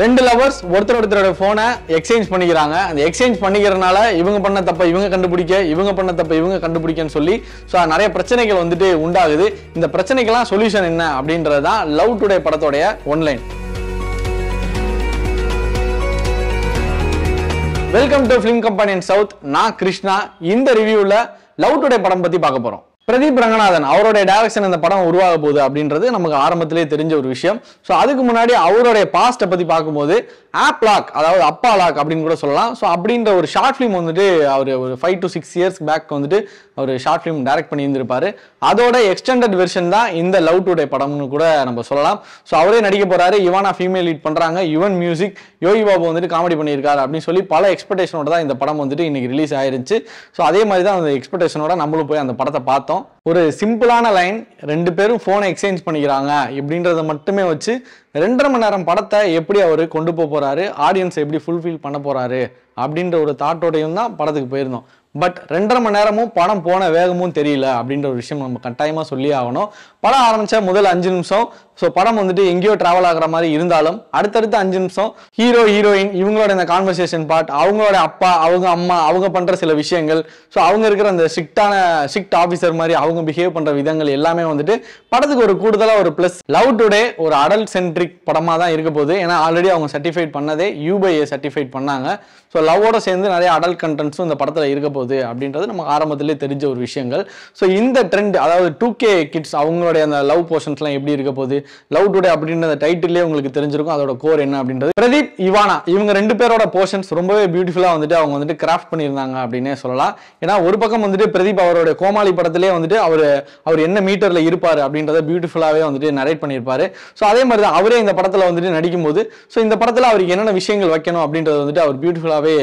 ரெண்டு லவர்ஸ் ஒருத்தர் ஒருத்தரோட ஃபோனை எக்ஸ்சேஞ்ச் பண்ணிக்கிறாங்க அந்த எக்ஸ்சேஞ்ச் பண்ணிக்கிறனால இவங்க பண்ண தப்பை இவங்க கண்டுபிடிக்க இவங்க பண்ண தப்பை இவங்க கண்டுபிடிக்கன்னு சொல்லி ஸோ நிறைய பிரச்சனைகள் வந்துட்டு உண்டாகுது இந்த பிரச்சனைக்கெல்லாம் சொல்யூஷன் என்ன அப்படின்றது தான் லவ் டுடே படத்தோடைய one line welcome to film company south நான் கிருஷ்ணா இந்த ரிவ்யூவில் லவ் டுடே படம் பற்றி பார்க்க போகிறோம் பிரதீப் ரங்கநாதன் அவருடைய டைரக்ஷன் இந்த படம் உருவாக போகுது அப்படின்றது நமக்கு ஆரம்பத்திலே தெரிஞ்ச ஒரு விஷயம் ஸோ அதுக்கு முன்னாடி அவருடைய பாஸ்ட்டை பற்றி பார்க்கும்போது ஆப் லாக் அதாவது அப்பா லாக் அப்படின்னு கூட சொல்லலாம் ஸோ அப்படின்ற ஒரு ஷார்ட் ஃபிலிம் வந்துட்டு அவர் ஒரு five to six years back வந்துட்டு அவர் ஷார்ட் ஃபிலிம் டைரக்ட் பண்ணியிருந்திருப்பாரு அதோட எக்ஸ்டெண்டட் வெர்ஷன் தான் இந்த லவ் டுடே படம்னு கூட நம்ம சொல்லலாம் ஸோ அவரே நடிக்க போறாரு இவானா ஃபீமேல் லீட் பண்ணுறாங்க யுவன் மியூசிக் யோகி பாபு வந்துட்டு காமெடி பண்ணியிருக்காரு அப்படின்னு சொல்லி பல எக்ஸ்பெக்டேஷனோட தான் இந்த படம் வந்துட்டு இன்னைக்கு ரிலீஸ் ஆயிருந்துச்சு ஸோ அதே மாதிரி தான் அந்த எக்ஸ்பெக்டேஷனோட நம்மளும் போய் அந்த படத்தை பார்த்தோம் 있어요. ஒரு சிம்பிளான லைன் ரெண்டு பேரும் ஃபோனை எக்ஸ்சேஞ்ச் பண்ணிக்கிறாங்க இப்படின்றத மட்டுமே வச்சு ரெண்டரை மணி நேரம் படத்தை எப்படி அவர் கொண்டு போக போகிறாரு ஆடியன்ஸ் எப்படி ஃபுல்ஃபில் பண்ண போகிறாரு அப்படின்ற ஒரு தாட்டோடையும் தான் படத்துக்கு போயிருந்தோம் பட் ரெண்டரை மணி நேரமும் படம் போன வேகமும் தெரியல அப்படின்ற ஒரு விஷயம் நம்ம கட்டாயமாக சொல்லி ஆகணும் படம் ஆரம்பித்தா முதல் அஞ்சு நிமிஷம் ஸோ படம் வந்துட்டு எங்கேயோ ட்ராவல் ஆகிற மாதிரி இருந்தாலும் அடுத்தடுத்த அஞ்சு நிமிஷம் ஹீரோ ஹீரோயின் இவங்களோட இந்த கான்வர்சேஷன் பார்ட் அவங்களோட அப்பா அவங்க அம்மா அவங்க பண்ணுற சில விஷயங்கள் ஸோ அவங்க இருக்கிற அந்த ஸ்ட்ரிக்டான ஸ்ட்ரிக்ட் ஆஃபீஸர் மாதிரி அவங்க அவங்க பிஹேவ் பண்ற விதங்கள் எல்லாமே வந்துட்டு படத்துக்கு ஒரு கூடுதலா ஒரு பிளஸ் லவ் டுடே ஒரு அடல்ட் சென்ட்ரிக் படமா தான் இருக்க போகுது ஏன்னா ஆல்ரெடி அவங்க சர்டிஃபைட் பண்ணதே யூபிஐ சர்டிஃபைட் பண்ணாங்க ஸோ லவ்வோட சேர்ந்து நிறைய அடல்ட் கண்டென்ட்ஸும் இந்த படத்தில் இருக்க போகுது அப்படின்றது நமக்கு ஆரம்பத்திலே தெரிஞ்ச ஒரு விஷயங்கள் ஸோ இந்த ட்ரெண்ட் அதாவது டூ கே கிட்ஸ் அவங்களுடைய அந்த லவ் போர்ஷன்ஸ்லாம் எப்படி இருக்க போகுது லவ் டுடே அப்படின்ற அந்த டைட்டிலே உங்களுக்கு தெரிஞ்சிருக்கும் அதோட கோர் என்ன அப்படின்றது பிரதீப் இவானா இவங்க ரெண்டு பேரோட போர்ஷன்ஸ் ரொம்பவே பியூட்டிஃபுல்லாக வந்துட்டு அவங்க வந்துட்டு கிராஃப்ட் பண்ணியிருந்தாங்க அப்படின்னே சொல்லலாம் ஏன்னா ஒரு பக்கம் வந்துட்டு பிரதீப் அவருடைய கோமாளி படத்திலே வந்துட்டு அவர் அவர் என்ன மீட்டரில் இருப்பார் அப்படின்றத பியூட்டிஃபுல்லாகவே வந்துட்டு நரேட் பண்ணியிருப்பார் ஸோ அதே மாதிரி தான் அவரே இந்த படத்தில் வந்துட்டு நடிக்கும்போது ஸோ இந்த படத்தில் அவருக்கு என்னென்ன விஷயங்கள் வைக்கணும் அப்படின்றத வந்துட்டு அவர் பியூட்டிஃபுல்லாகவே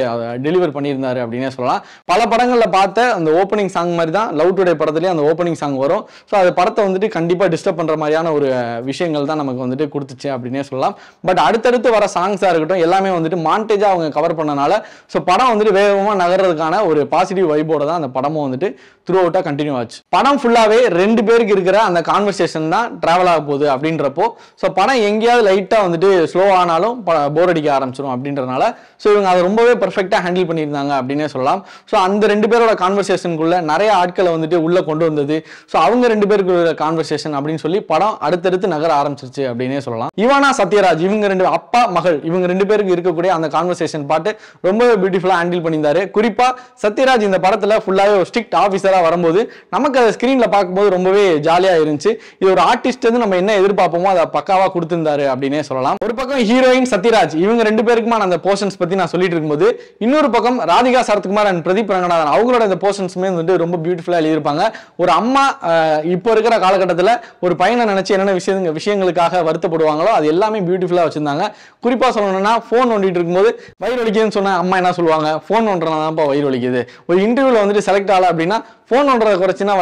டெலிவர் பண்ணியிருந்தார் அப்படின்னே சொல்லலாம் பல படங்களில் பார்த்த அந்த ஓப்பனிங் சாங் மாதிரி தான் லவ் டுடே படத்துலேயே அந்த ஓப்பனிங் சாங் வரும் ஸோ அது படத்தை வந்துட்டு கண்டிப்பாக டிஸ்டர்ப் பண்ணுற மாதிரியான ஒரு விஷயங்கள் தான் நமக்கு வந்துட்டு கொடுத்துச்சு அப்படின்னே சொல்லலாம் பட் அடுத்தடுத்து வர சாங்ஸாக இருக்கட்டும் எல்லாமே வந்துட்டு மாண்டேஜாக அவங்க கவர் பண்ணனால ஸோ படம் வந்துட்டு வேகமாக நகர்றதுக்கான ஒரு பாசிட்டிவ் வைபோட தான் அந்த படமும் வந்துட்டு த்ரூ அவுட்டாக கண்டினியூ ஆச்சு படம் பணம் ஃபுல்லாகவே ரெண்டு பேருக்கு இருக்கிற அந்த கான்வர்சேஷன் தான் ட்ராவல் ஆக போகுது அப்படின்றப்போ ஸோ படம் எங்கேயாவது லைட்டாக வந்துட்டு ஸ்லோ ஆனாலும் போர் அடிக்க ஆரம்பிச்சிடும் அப்படின்றனால ஸோ இவங்க அதை ரொம்பவே பர்ஃபெக்டாக ஹேண்டில் பண்ணியிருந்தாங்க அப்படின்னே சொல்லலாம் ஸோ அந்த ரெண்டு பேரோட கான்வர்சேஷனுக்குள்ள நிறைய ஆட்களை வந்துட்டு உள்ளே கொண்டு வந்தது ஸோ அவங்க ரெண்டு பேருக்கு கான்வர்சேஷன் அப்படின்னு சொல்லி படம் அடுத்தடுத்து நகர ஆரம்பிச்சிருச்சு அப்படின்னே சொல்லலாம் இவானா சத்யராஜ் இவங்க ரெண்டு அப்பா மகள் இவங்க ரெண்டு பேருக்கு இருக்கக்கூடிய அந்த கான்வர்சேஷன் பாட்டு ரொம்பவே பியூட்டிஃபுல்லாக ஹேண்டில் பண்ணியிருந்தாரு குறிப்பாக சத்யராஜ் இந்த படத்தில் ஃபுல்லாகவே ஒரு ஸ்ட்ரிக்ட் ஆஃபீஸராக வரும்போது நமக்கு அதை ஸ்க்ரீனில் பார்க்கும்போது ரொம்பவே ஜாலியாக இருந்துச்சு இது ஒரு ஆர்டிஸ்ட் வந்து நம்ம என்ன எதிர்பார்ப்போமோ அதை பக்காவாக கொடுத்துருந்தாரு அப்படின்னே சொல்லலாம் ஒரு பக்கம் ஹீரோயின் சத்யராஜ் இவங்க ரெண்டு பேருக்குமான அந்த போர்ஷன்ஸ் பற்றி நான் சொல்லிட்டு இருக்கும்போது இன்னொரு பக்கம் ராதிகா சரத்குமார் அண்ட் பிரதீப் ரங்கநாதன் அவங்களோட அந்த போர்ஷன்ஸுமே வந்து ரொம்ப பியூட்டிஃபுல்லாக எழுதியிருப்பாங்க ஒரு அம்மா இப்போ இருக்கிற காலகட்டத்தில் ஒரு பையனை நினச்சி என்னென்ன விஷயங்க விஷயங்களுக்காக வருத்தப்படுவாங்களோ அது எல்லாமே பியூட்டிஃபுல்லாக வச்சுருந்தாங்க குறிப்பாக சொல்லணும்னா ஃபோன் ஒண்டிட்டு இருக்கும்போது வயிறு வலிக்குதுன்னு சொன்னால் அம்மா என்ன சொல்லுவாங்க ஃபோன் ஒன்றனா தான்ப்பா வயிறு வலிக்குது ஒரு இன்டர்வியூவில் வந்துட்டு செலக்ட் ஆகலை அப்படின்னா ஃபோன் ஒன்றரை குறைச்சின்னா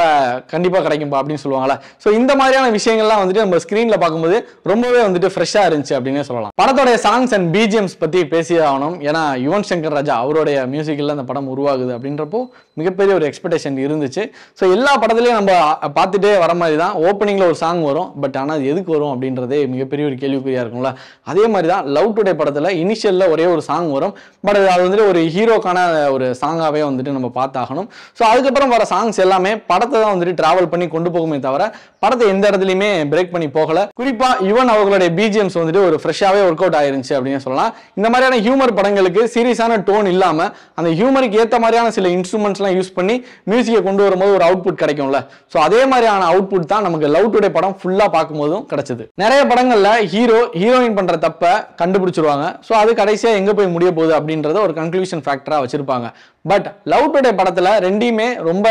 கண்டிப்பாக கிடைக்கும்பா அப்படின்னு சொல்லுவாங்களா ஸோ இந்த மாதிரியான விஷயங்கள்லாம் வந்துட்டு நம்ம ஸ்க்ரீனில் பார்க்கும்போது ரொம்பவே வந்துட்டு ஃப்ரெஷ்ஷாக இருந்துச்சு அப்படின்னே சொல்லலாம் படத்தோடைய சாங்ஸ் அண்ட் பிஜிஎம்ஸ் பற்றி பேசியே ஆகணும் ஏன்னா யுவன் சங்கர் ராஜா அவருடைய மியூசிக்கில் அந்த படம் உருவாகுது அப்படின்றப்போ மிகப்பெரிய ஒரு எக்ஸ்பெக்டேஷன் இருந்துச்சு ஸோ எல்லா படத்துலையும் நம்ம பார்த்துட்டே வர மாதிரி தான் ஓப்பனிங்கில் ஒரு சாங் வரும் பட் ஆனால் அது எதுக்கு வரும் அப்படின்றதே மிகப்பெரிய ஒரு கேள்விக்குறியாக இருக்கும்ல அதே மாதிரி தான் லவ் டுடே படத்தில் இனிஷியலில் ஒரே ஒரு சாங் வரும் பட் அது வந்துட்டு ஒரு ஹீரோக்கான ஒரு சாங்காகவே வந்துட்டு நம்ம பார்த்தாகணும் ஸோ அதுக்கப்புறம் வர சாங்ஸ் எல்லாமே படத்தை தான் வந்துட்டு டிராவல் பண்ணி கொண்டு போகுமே தவிர படத்தை எந்த இடத்துலையுமே பிரேக் பண்ணி போகல குறிப்பா யுவன் அவர்களுடைய பிஜிஎம்ஸ் வந்துட்டு ஒரு ஃப்ரெஷ்ஷாகவே ஒர்க் அவுட் ஆயிருந்துச்சு அப்படின்னு சொல்லலாம் இந்த மாதிரியான ஹியூமர் படங்களுக்கு சீரியஸான டோன் இல்லாமல் அந்த ஹியூமருக்கு ஏற்ற மாதிரியான சில இன்ஸ்ட்ருமெண்ட்ஸ்லாம் யூஸ் பண்ணி மியூசிக்கை கொண்டு வரும்போது ஒரு அவுட்புட் கிடைக்கும்ல ஸோ அதே மாதிரியான அவுட்புட் தான் நமக்கு லவ் டுடே படம் ஃபுல்லாக பார்க்கும்போதும் கிடைச்சது நிறைய படங்களில் ஹீரோ ஹீரோயின் பண்ணுற தப்பை கண்டுபிடிச்சிருவாங்க ஸோ அது கடைசியாக எங்கே போய் முடிய போகுது அப்படின்றத ஒரு கன்க்ளூஷன் ஃபேக்டராக வச்சிருப்பாங்க பட் லவ் டுடே படத்தில் ரெண்டையுமே ரொம்ப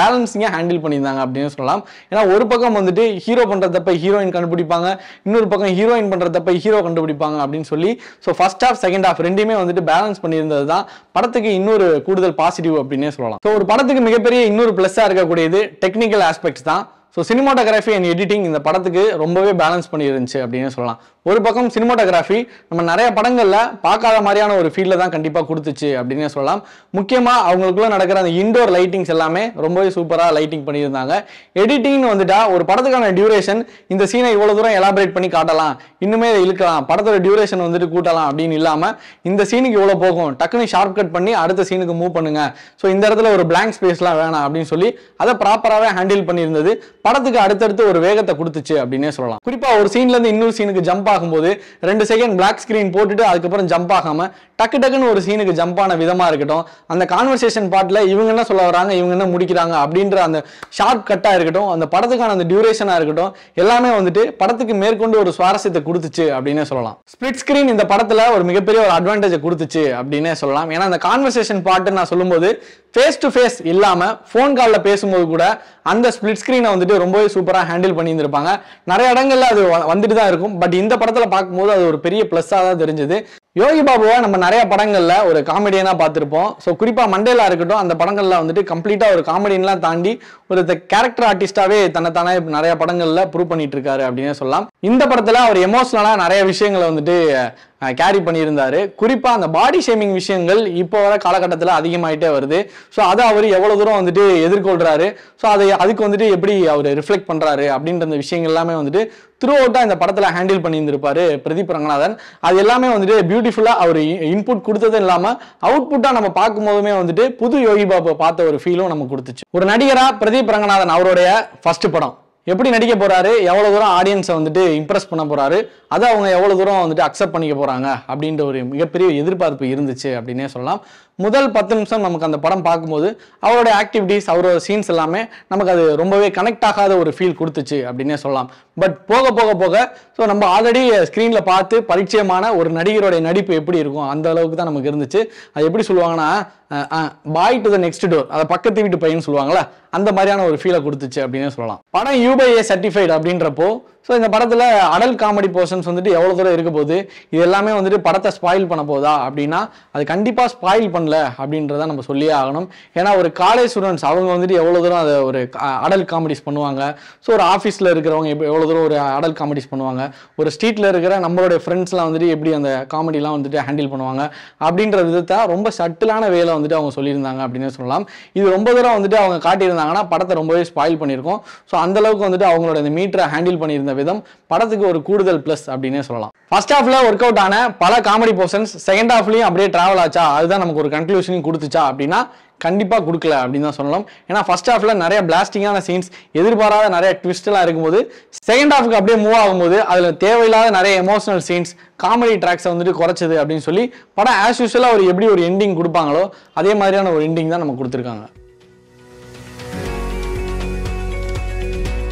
பேலன்ஸிங்காக ஹேண்டில் பண்ணியிருந்தாங்க அப்படின்னு சொல்லலாம் ஏன்னா ஒரு பக்கம் வந்துட்டு ஹீரோ பண்ணுறதப்ப ஹீரோயின் கண்டுபிடிப்பாங்க இன்னொரு பக்கம் ஹீரோயின் பண்ணுறதப்ப ஹீரோ கண்டுபிடிப்பாங்க அப்படின்னு சொல்லி so first half second half ரெண்டையுமே வந்துட்டு பேலன்ஸ் பண்ணியிருந்தது தான் படத்துக்கு இன்னொரு கூடுதல் பாசிட்டிவ் அப்படின்னே சொல்லலாம் ஸோ ஒரு படத்துக்கு மிகப்பெரிய இன்னொரு ப்ளஸ்ஸாக இருக்கக்கூடியது டெக்னிக்கல் ஆஸ்பெக்ட்ஸ் தான் ஸோ சினிமாட்டோகிராஃபி அண்ட் எடிட்டிங் இந்த படத்துக்கு ரொம்பவே பேலன்ஸ் பண்ணியிருந்துச்சு அப்படின்னு சொல்லலாம் ஒரு பக்கம் சினிமாட்டோகிராஃபி நம்ம நிறைய படங்களில் பார்க்காத மாதிரியான ஒரு ஃபீல்டில் தான் கண்டிப்பாக கொடுத்துச்சு அப்படின்னு சொல்லலாம் முக்கியமாக அவங்களுக்குள்ளே நடக்கிற அந்த இன்டோர் லைட்டிங்ஸ் எல்லாமே ரொம்பவே சூப்பராக லைட்டிங் பண்ணியிருந்தாங்க எடிட்டிங்னு வந்துட்டா ஒரு படத்துக்கான டியூரேஷன் இந்த சீனை இவ்வளோ தூரம் எலாபரேட் பண்ணி காட்டலாம் இன்னுமே இதை இழுக்கலாம் படத்தோட டியூரேஷன் வந்துட்டு கூட்டலாம் அப்படின்னு இல்லாமல் இந்த சீனுக்கு இவ்வளோ போகும் டக்குன்னு ஷார்ப் கட் பண்ணி அடுத்த சீனுக்கு மூவ் பண்ணுங்க ஸோ இந்த இடத்துல ஒரு பிளாங்க் ஸ்பேஸ்லாம் வேணாம் அப்படின்னு சொல்லி அதை ப்ராப்பராகவே ஹேண்டில் பண்ணியிருந்தது படத்துக்கு அடுத்தடுத்து ஒரு வேகத்தை கொடுத்துச்சு அப்படின்னே சொல்லலாம் குறிப்பா ஒரு சீன்ல இருந்து இன்னொரு சீனுக்கு ஜம்ப் ஆகும்போது ரெண்டு செகண்ட் பிளாக் ஸ்கிரீன் போட்டுட்டு அதுக்கப்புறம் ஜம்ப் ஆகாம டக்கு டக்குன்னு ஒரு சீனுக்கு ஜம்ப் ஆன விதமா இருக்கட்டும் அந்த கான்வர்சேஷன் பாட்டில் இவங்க என்ன சொல்ல வராங்க இவங்க என்ன முடிக்கிறாங்க அப்படின்ற அந்த ஷார்ப் கட்டாக இருக்கட்டும் அந்த படத்துக்கான அந்த டியூரேஷனாக இருக்கட்டும் எல்லாமே வந்துட்டு படத்துக்கு மேற்கொண்டு ஒரு சுவாரஸ்யத்தை கொடுத்துச்சு அப்படின்னே சொல்லலாம் ஸ்பிளிட் ஸ்கிரீன் இந்த படத்தில் ஒரு மிகப்பெரிய ஒரு அட்வான்டேஜை கொடுத்துச்சு அப்படின்னே சொல்லலாம் ஏன்னா அந்த கான்வர்சேஷன் பாட்டு நான் சொல்லும்போது ஃபேஸ் டு ஃபேஸ் இல்லாமல் ஃபோன் காலில் பேசும்போது கூட அந்த ஸ்பிளிட் ஸ்க்ரீனை வந்துட்டு ரொம்பவே சூப்பராக ஹேண்டில் பண்ணியிருந்திருப்பாங்க நிறைய இடங்களில் அது வந்துட்டு தான் இருக்கும் பட் இந்த படத்தில் பார்க்கும்போது அது ஒரு பெரிய ப்ளஸ்ஸாக தான் தெரிஞ்சுது யோகி பாபுவை நம்ம நிறைய படங்களில் ஒரு காமெடியனாக பார்த்துருப்போம் ஸோ குறிப்பாக மண்டேலாக இருக்கட்டும் அந்த படங்களில் வந்துட்டு கம்ப்ளீட்டாக ஒரு காமெடியெலாம் தாண்டி ஒரு கேரக்டர் ஆர்டிஸ்டாகவே தன்னைத்தானே நிறைய படங்களில் ப்ரூவ் பண்ணிட்டு இருக்காரு அப்படின்னு சொல்லலாம் இந்த படத்தில் அவர் எமோஷ்னலாக நிறைய விஷயங்களை வந்துட்டு கேரி பண்ணியிருந்தாரு குறிப்பாக அந்த பாடி ஷேமிங் விஷயங்கள் இப்போ வர காலகட்டத்தில் அதிகமாயிட்டே வருது ஸோ அதை அவர் எவ்வளோ தூரம் வந்துட்டு எதிர்கொள்கிறாரு ஸோ அதை அதுக்கு வந்துட்டு எப்படி அவர் ரிஃப்ளெக்ட் பண்ணுறாரு அப்படின்ற அந்த விஷயங்கள் எல்லாமே வந்துட்டு த்ரூ அவுட்டாக இந்த படத்தில் ஹேண்டில் பண்ணியிருந்திருப்பாரு பிரதீப் ரங்கநாதன் அது எல்லாமே வந்துட்டு பியூட்டிஃபுல்லாக அவர் இன்புட் கொடுத்ததும் இல்லாமல் அவுட்புட்டாக நம்ம பார்க்கும்போதுமே வந்துட்டு புது யோகி பாபு பார்த்த ஒரு ஃபீலும் நமக்கு கொடுத்துச்சு ஒரு நடிகராக பிரதீப் ரங்கநாதன் அவருடைய ஃபர்ஸ்ட் படம் எப்படி நடிக்க போறாரு எவ்வளோ தூரம் ஆடியன்ஸை வந்துட்டு இம்ப்ரெஸ் பண்ண போறாரு அதை அவங்க எவ்வளோ தூரம் வந்துட்டு அக்செப்ட் பண்ணிக்க போறாங்க அப்படின்ற ஒரு மிகப்பெரிய எதிர்பார்ப்பு இருந்துச்சு அப்படின்னே சொல்லலாம் முதல் பத்து நிமிஷம் நமக்கு அந்த படம் பார்க்கும்போது அவரோட ஆக்டிவிட்டீஸ் அவரோட சீன்ஸ் எல்லாமே நமக்கு அது ரொம்பவே கனெக்ட் ஆகாத ஒரு ஃபீல் கொடுத்துச்சு அப்படின்னே சொல்லலாம் பட் போக போக போக ஸோ நம்ம ஆல்ரெடி ஸ்க்ரீனில் பார்த்து பரிச்சயமான ஒரு நடிகருடைய நடிப்பு எப்படி இருக்கும் அந்த அளவுக்கு தான் நமக்கு இருந்துச்சு அது எப்படி சொல்லுவாங்கன்னா boy to the next door அதை பக்கத்து வீட்டு பையன் சொல்லுவாங்களே அந்த மாதிரியான ஒரு ஃபீலை கொடுத்துச்சு அப்படின்னே சொல்லலாம் படம் யூபிஐஏ சர்டிஃபைடு அப்படின்றப்போ ஸோ இந்த படத்தில் அடல் காமெடி போர்ஷன்ஸ் வந்துட்டு எவ்வளோ தூரம் இருக்க போகுது இது எல்லாமே வந்துட்டு படத்தை ஸ்பாயில் பண்ண போதா அப்படின்னா அது கண்டிப்பாக ஸ்பாயில் பண்ணல அப்படின்றத நம்ம சொல்லியே ஆகணும் ஏன்னா ஒரு காலேஜ் ஸ்டூடெண்ட்ஸ் அவங்க வந்துட்டு எவ்வளோ தூரம் அதை ஒரு அடல் காமெடிஸ் பண்ணுவாங்க ஸோ ஒரு ஆஃபீஸில் இருக்கிறவங்க எப்போ எவ்வளோ தூரம் ஒரு அடல் காமெடிஸ் பண்ணுவாங்க ஒரு ஸ்ட்ரீட்டில் இருக்கிற நம்மளுடைய ஃப்ரெண்ட்ஸ்லாம் வந்துட்டு எப்படி அந்த காமெடிலாம் வந்துட்டு ஹேண்டில் பண்ணுவாங்க அப்படின்ற விதத்தை ரொம்ப சட்டிலான வேலை வந்துட்டு அவங்க சொல்லியிருந்தாங்க அப்படின்னு சொல்லலாம் இது ரொம்ப தூரம் வந்துட்டு அவங்க காட்டியிருந்தாங்கன்னா படத்தை ரொம்பவே ஸ்பாயில் பண்ணியிருக்கோம் ஸோ அந்தளவுக்கு வந்துட்டு அவங்களோட இந்த மீட்டரை ஹேண்டில் பண்ணியிருந்த விதம் படத்துக்கு ஒரு கூடுதல் பிளஸ் அப்படின்னே சொல்லலாம் ஃபர்ஸ்ட் ஹாஃப்ல ஒர்க் அவுட் ஆன பல காமெடி போர்ஷன்ஸ் செகண்ட் ஹாஃப்லையும் அப்படியே டிராவல் ஆச்சா அதுதான் நமக்கு ஒரு கன்க்ளூஷனையும் கொடுத்துச்சா அப்படின்னா கண்டிப்பாக கொடுக்கல அப்படின்னு தான் சொல்லலாம் ஏன்னா ஃபர்ஸ்ட் ஹாஃபில் நிறைய பிளாஸ்டிங்கான சீன்ஸ் எதிர்பாராத நிறைய ட்விஸ்ட்லாம் இருக்கும்போது செகண்ட் ஹாஃபுக்கு அப்படியே மூவ் ஆகும்போது அதில் தேவையில்லாத நிறைய எமோஷனல் சீன்ஸ் காமெடி ட்ராக்ஸை வந்துட்டு குறைச்சது அப்படின்னு சொல்லி படம் ஆஸ் யூஸ்வலாக ஒரு எப்படி ஒரு எண்டிங் கொடுப்பாங்களோ அதே மாதிரியான ஒரு எண்டிங் தான் நம்ம கொடுத்துருக்காங்க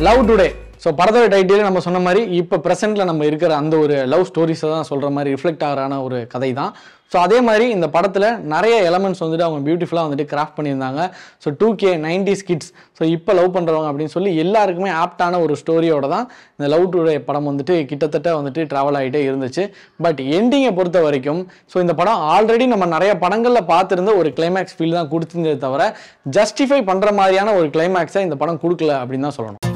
லவ் டுடே ஸோ படத்தோட டைட்டிலே நம்ம சொன்ன மாதிரி இப்போ ப்ரெசென்ட்டில் நம்ம இருக்கிற அந்த ஒரு லவ் ஸ்டோரிஸை தான் சொல்கிற மாதிரி ரிஃப்ளெக்ட் ஆகிறான ஒரு கதை தான் ஸோ அதே மாதிரி இந்த படத்தில் நிறைய எலமெண்ட்ஸ் வந்துட்டு அவங்க பியூட்டிஃபுல்லாக வந்துட்டு கிராஃப்ட் பண்ணியிருந்தாங்க so two K nineties kids so இப்போ லவ் பண்ணுறவங்க அப்படின்னு சொல்லி எல்லாருக்குமே ஆப்டான ஒரு ஸ்டோரியோட தான் இந்த லவ் டுடே படம் வந்துட்டு கிட்டத்தட்ட வந்துட்டு ட்ராவல் ஆகிட்டே இருந்துச்சு பட் எண்டிங்கை பொறுத்த வரைக்கும் ஸோ இந்த படம் ஆல்ரெடி நம்ம நிறைய படங்களில் பார்த்துருந்த ஒரு கிளைமேக்ஸ் ஃபீல் தான் கொடுத்துருந்தது தவிர ஜஸ்டிஃபை பண்ணுற மாதிரியான ஒரு கிளைமேக்ஸை இந்த படம் கொடுக்கல அப்படின்னு தான் சொல்லணும்